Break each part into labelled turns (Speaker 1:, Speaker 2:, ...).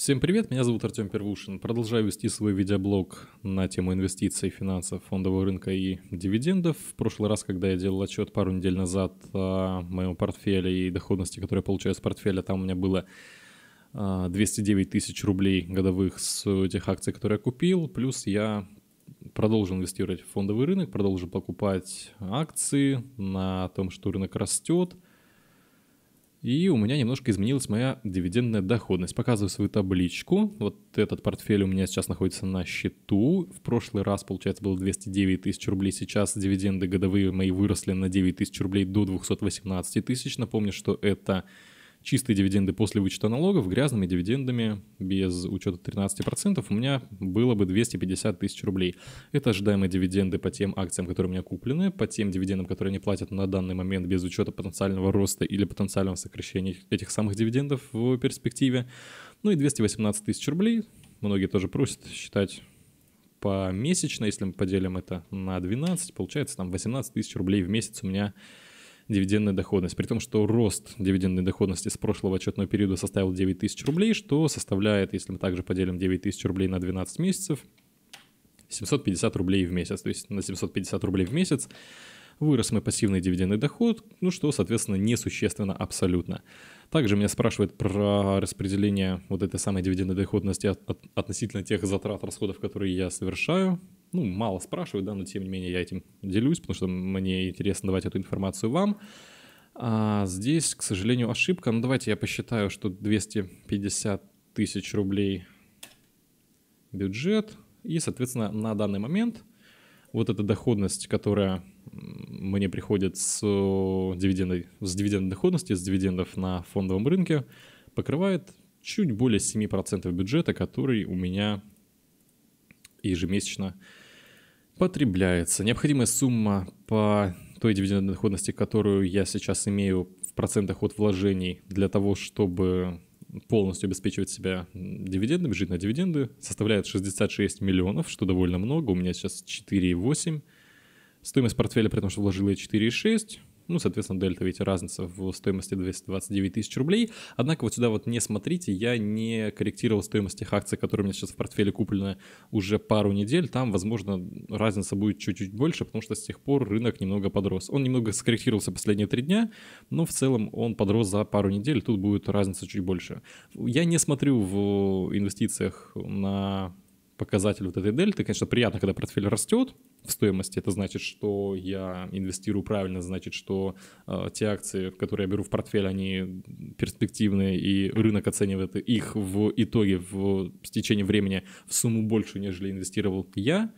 Speaker 1: Всем привет, меня зовут Артем Первушин. Продолжаю вести свой видеоблог на тему инвестиций, финансов, фондового рынка и дивидендов. В прошлый раз, когда я делал отчет пару недель назад о моем портфеле и доходности, которую я получаю с портфеля, там у меня было 209 а, тысяч рублей годовых с тех акций, которые я купил, плюс я продолжу инвестировать в фондовый рынок, продолжу покупать акции на том, что рынок растет – и у меня немножко изменилась моя дивидендная доходность. Показываю свою табличку. Вот этот портфель у меня сейчас находится на счету. В прошлый раз, получается, было 209 тысяч рублей. Сейчас дивиденды годовые мои выросли на 9 тысяч рублей до 218 тысяч. Напомню, что это чистые дивиденды после вычета налогов, грязными дивидендами без учета 13% у меня было бы 250 тысяч рублей. Это ожидаемые дивиденды по тем акциям, которые у меня куплены, по тем дивидендам, которые они платят на данный момент без учета потенциального роста или потенциального сокращения этих самых дивидендов в перспективе. Ну и 218 тысяч рублей. Многие тоже просят считать помесячно, если мы поделим это на 12, получается там 18 тысяч рублей в месяц у меня дивидендная доходность, при том, что рост дивидендной доходности с прошлого отчетного периода составил 9 тысяч рублей, что составляет, если мы также поделим 9 тысяч рублей на 12 месяцев, 750 рублей в месяц. То есть на 750 рублей в месяц вырос мой пассивный дивидендный доход, ну что, соответственно, несущественно абсолютно. Также меня спрашивают про распределение вот этой самой дивидендной доходности от, от, относительно тех затрат, расходов, которые я совершаю ну, мало спрашивают, да, но тем не менее я этим делюсь, потому что мне интересно давать эту информацию вам. А здесь, к сожалению, ошибка. Ну, давайте я посчитаю, что 250 тысяч рублей бюджет. И, соответственно, на данный момент вот эта доходность, которая мне приходит с дивидендной, с дивидендной доходности, с дивидендов на фондовом рынке, покрывает чуть более 7% бюджета, который у меня ежемесячно потребляется. Необходимая сумма по той дивидендной доходности, которую я сейчас имею в процентах от вложений для того, чтобы полностью обеспечивать себя дивидендами, жить на дивиденды, составляет 66 миллионов, что довольно много. У меня сейчас 4,8. Стоимость портфеля, при том, что вложил я 4,6. Ну, соответственно, дельта, ведь разница в стоимости 229 тысяч рублей. Однако вот сюда вот не смотрите, я не корректировал стоимость тех акций, которые у меня сейчас в портфеле куплены уже пару недель. Там, возможно, разница будет чуть-чуть больше, потому что с тех пор рынок немного подрос. Он немного скорректировался последние три дня, но в целом он подрос за пару недель, тут будет разница чуть больше. Я не смотрю в э, инвестициях на показатель вот этой дельты. Конечно, приятно, когда портфель растет в стоимости. Это значит, что я инвестирую правильно, значит, что э, те акции, которые я беру в портфель, они перспективные, и рынок оценивает их в итоге, в, в течение времени в сумму больше, нежели инвестировал я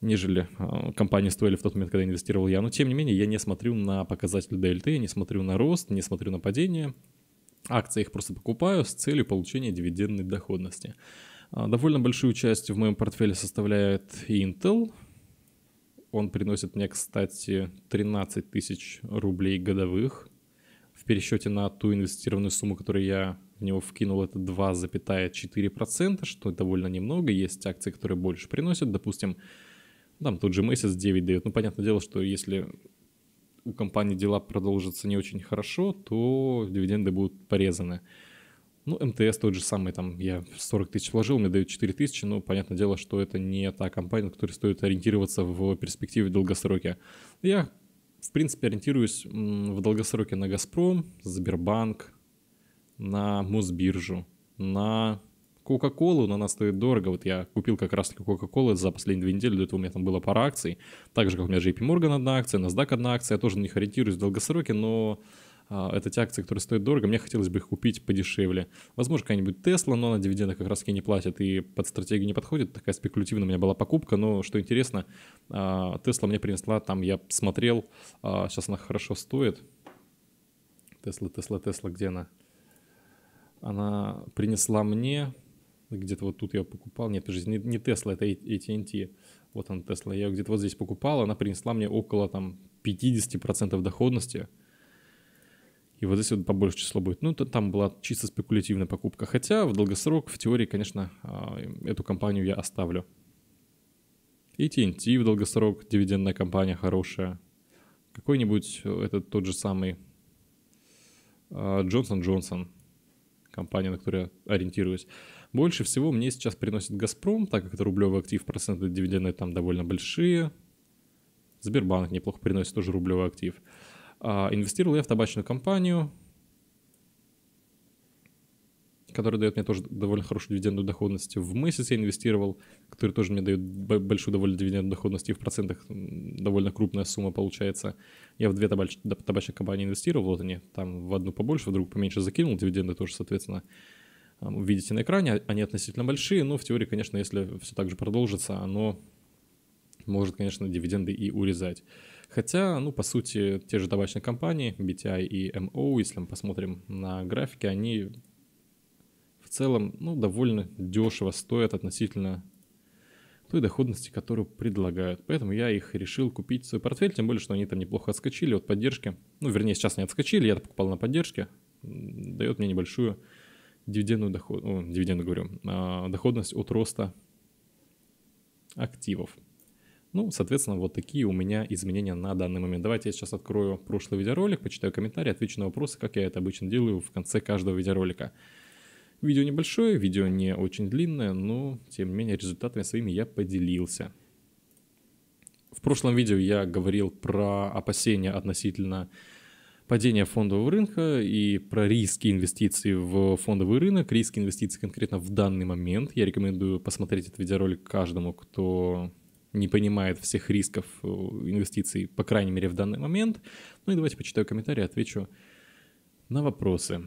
Speaker 1: нежели э, компании стоили в тот момент, когда инвестировал я. Но тем не менее, я не смотрю на показатель дельты, я не смотрю на рост, не смотрю на падение. Акции их просто покупаю с целью получения дивидендной доходности. А, довольно большую часть в моем портфеле составляет Intel. Он приносит мне, кстати, 13 тысяч рублей годовых. В пересчете на ту инвестированную сумму, которую я в него вкинул, это 2,4%, что довольно немного. Есть акции, которые больше приносят. Допустим, там тот же месяц 9 дает. Ну, понятное дело, что если у компании дела продолжатся не очень хорошо, то дивиденды будут порезаны. Ну, МТС тот же самый, там, я 40 тысяч вложил, мне дают 4 тысячи, ну, понятное дело, что это не та компания, на которой стоит ориентироваться в перспективе долгосроке. Я, в принципе, ориентируюсь в долгосроке на «Газпром», «Сбербанк», на Мосбиржу, на Кока-Колу, но она стоит дорого. Вот я купил как раз таки Кока-Колу за последние две недели, до этого у меня там было пара акций. Так же, как у меня JP Morgan одна акция, NASDAQ одна акция, я тоже на них ориентируюсь в долгосроке, но а, это те акции, которые стоят дорого, мне хотелось бы их купить подешевле. Возможно, какая-нибудь Тесла, но она дивиденды как раз таки не платит и под стратегию не подходит. Такая спекулятивная у меня была покупка, но что интересно, а, Тесла мне принесла, там я смотрел, а, сейчас она хорошо стоит. Тесла, Тесла, Тесла, где она? Она принесла мне, где-то вот тут я покупал, нет, подожди, не Тесла, это AT&T, вот она Тесла, я ее где-то вот здесь покупал, она принесла мне около там 50% доходности, и вот здесь вот побольше число будет. Ну, то, там была чисто спекулятивная покупка. Хотя в долгосрок, в теории, конечно, а, эту компанию я оставлю. И TNT в долгосрок, дивидендная компания хорошая. Какой-нибудь э, этот тот же самый а, Джонсон Джонсон, компания, на которую я ориентируюсь. Больше всего мне сейчас приносит «Газпром», так как это рублевый актив, проценты дивиденды там довольно большие. Сбербанк неплохо приносит тоже рублевый актив. А, инвестировал я в табачную компанию, которая дает мне тоже довольно хорошую дивидендную доходность. В месяц я инвестировал, который тоже мне дает большую довольно дивидендную доходность, и в процентах довольно крупная сумма получается. Я в две табач... табачных компании инвестировал, вот они, там в одну побольше, в другую поменьше закинул, дивиденды тоже, соответственно, видите на экране, а, они относительно большие, но в теории, конечно, если все так же продолжится, оно может, конечно, дивиденды и урезать. Хотя, ну, по сути, те же табачные компании, BTI и MO, если мы посмотрим на графики, они в целом, ну, довольно дешево стоят относительно той доходности, которую предлагают. Поэтому я их решил купить в свой портфель, тем более, что они там неплохо отскочили от поддержки. Ну, вернее, сейчас не отскочили, я покупал на поддержке. Дает мне небольшую дивидендную доход... О, дивиденду говорю. А, доходность от роста активов. Ну, соответственно, вот такие у меня изменения на данный момент. Давайте я сейчас открою прошлый видеоролик, почитаю комментарии, отвечу на вопросы, как я это обычно делаю в конце каждого видеоролика. Видео небольшое, видео не очень длинное, но, тем не менее, результатами своими я поделился. В прошлом видео я говорил про опасения относительно падения фондового рынка и про риски инвестиций в фондовый рынок, риски инвестиций конкретно в данный момент. Я рекомендую посмотреть этот видеоролик каждому, кто не понимает всех рисков э, инвестиций, по крайней мере, в данный момент. Ну и давайте почитаю комментарии, отвечу на вопросы.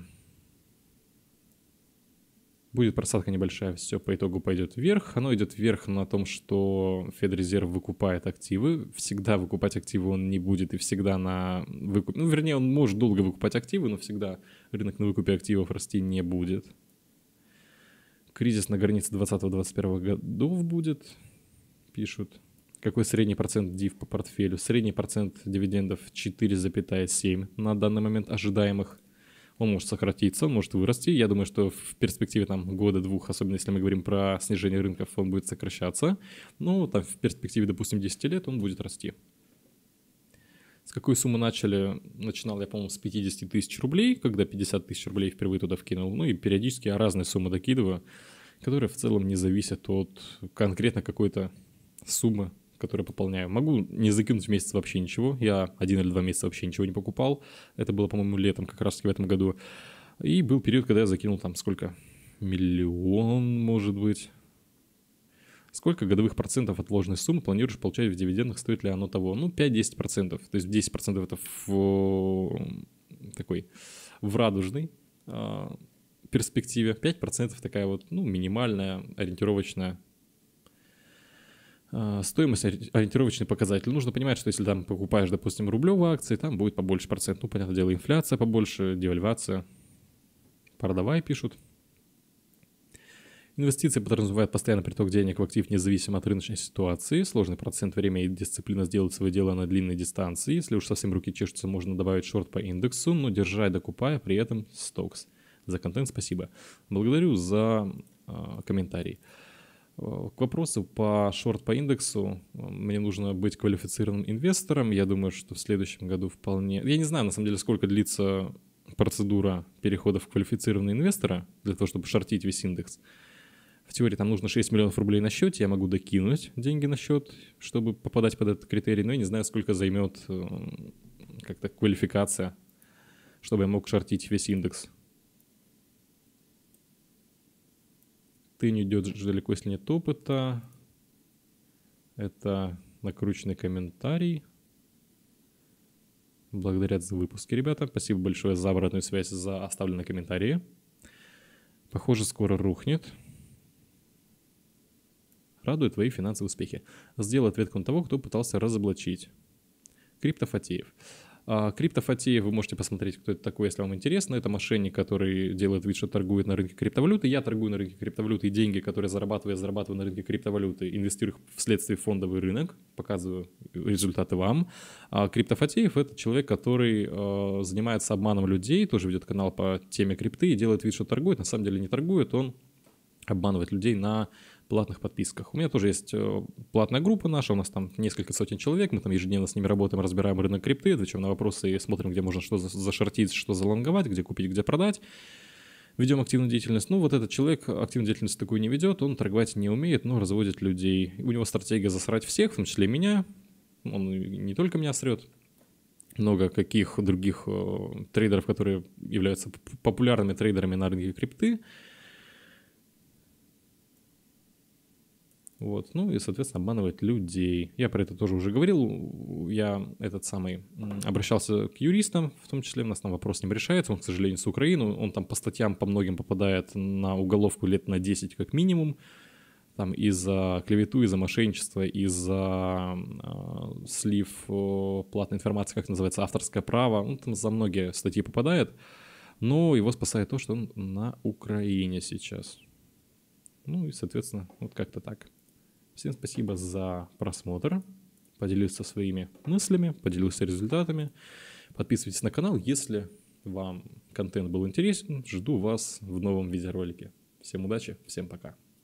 Speaker 1: Будет просадка небольшая, все по итогу пойдет вверх. Оно идет вверх на том, что Федрезерв выкупает активы. Всегда выкупать активы он не будет и всегда на выкуп... Ну, вернее, он может долго выкупать активы, но всегда рынок на выкупе активов расти не будет. Кризис на границе 20-21 годов будет пишут. Какой средний процент див по портфелю? Средний процент дивидендов 4,7 на данный момент ожидаемых. Он может сократиться, он может вырасти. Я думаю, что в перспективе там года-двух, особенно если мы говорим про снижение рынков, он будет сокращаться. Но там в перспективе, допустим, 10 лет он будет расти. С какой суммы начали? Начинал я, по-моему, с 50 тысяч рублей, когда 50 тысяч рублей впервые туда вкинул. Ну и периодически я разные суммы докидываю, которые в целом не зависят от конкретно какой-то суммы, которые пополняю. Могу не закинуть в месяц вообще ничего. Я один или два месяца вообще ничего не покупал. Это было, по-моему, летом как раз-таки в этом году. И был период, когда я закинул там сколько? Миллион, может быть. Сколько годовых процентов от вложенной суммы планируешь получать в дивидендах? Стоит ли оно того? Ну, 5-10 процентов. То есть 10 процентов это в такой в радужный а, перспективе. 5% такая вот, ну, минимальная, ориентировочная а, стоимость ориентировочный показатель. Нужно понимать, что если там покупаешь, допустим, рублевые акции, там будет побольше процент. Ну, понятное дело, инфляция побольше, девальвация. Продавай, пишут. Инвестиции подразумевают постоянный приток денег в актив независимо от рыночной ситуации. Сложный процент времени и дисциплина сделать свои дело на длинной дистанции. Если уж совсем руки чешутся, можно добавить шорт по индексу, но держа и докупая при этом стокс. За контент спасибо. Благодарю за э, а, комментарий. комментарий. Э, к вопросу по шорт по индексу, мне нужно быть квалифицированным инвестором. Я думаю, что в следующем году вполне... Я не знаю, на самом деле, сколько длится процедура перехода в квалифицированного инвестора для того, чтобы шортить весь индекс. В теории там нужно 6 миллионов рублей на счете, я могу докинуть деньги на счет, чтобы попадать под этот критерий, но я не знаю, сколько займет э, как-то квалификация, чтобы я мог шортить весь индекс. ты не идешь далеко, если нет опыта. Это накрученный комментарий. Благодаря за выпуски, ребята. Спасибо большое за обратную связь, за оставленные комментарии. Похоже, скоро рухнет. Радуют твои финансовые успехи. Сделай на того, кто пытался разоблачить. Криптофатеев. А, криптофатеев вы можете посмотреть, кто это такой, если вам интересно. Это мошенник, который делает вид, что торгует на рынке криптовалюты. Я торгую на рынке криптовалюты, и деньги, которые зарабатываю, я зарабатываю на рынке криптовалюты, инвестирую их вследствие фондовый рынок, показываю результаты вам. А Криптофатеев — это человек, который э, занимается обманом людей, тоже ведет канал по теме крипты и делает вид, что торгует. На самом деле не торгует, он обманывает людей на платных подписках. У меня тоже есть э, платная группа наша, у нас там несколько сотен человек, мы там ежедневно с ними работаем, разбираем рынок крипты, отвечаем на вопросы и смотрим, где можно что зашортить, что залонговать, где купить, где продать ведем активную деятельность. Ну, вот этот человек активную деятельность такую не ведет, он торговать не умеет, но разводит людей. У него стратегия засрать всех, в том числе меня. Он не только меня срет, много каких других э, трейдеров, которые являются популярными трейдерами на рынке крипты. Вот. Ну и, соответственно, обманывать людей. Я про это тоже уже говорил. Я этот самый обращался к юристам, в том числе у нас там вопрос с ним решается. Он, к сожалению, с Украины. Он там по статьям по многим попадает на уголовку лет на 10 как минимум. Там из за клевету, из за мошенничество, и за э, а, слив э, платной информации, как называется, авторское право. Он там за многие статьи попадает. Но его спасает то, что он на Украине сейчас. Ну и, соответственно, вот как-то так. Всем спасибо за просмотр. Поделюсь со своими мыслями, поделился результатами. Подписывайтесь на канал, если вам контент был интересен. Жду вас в новом видеоролике. Всем удачи, всем пока.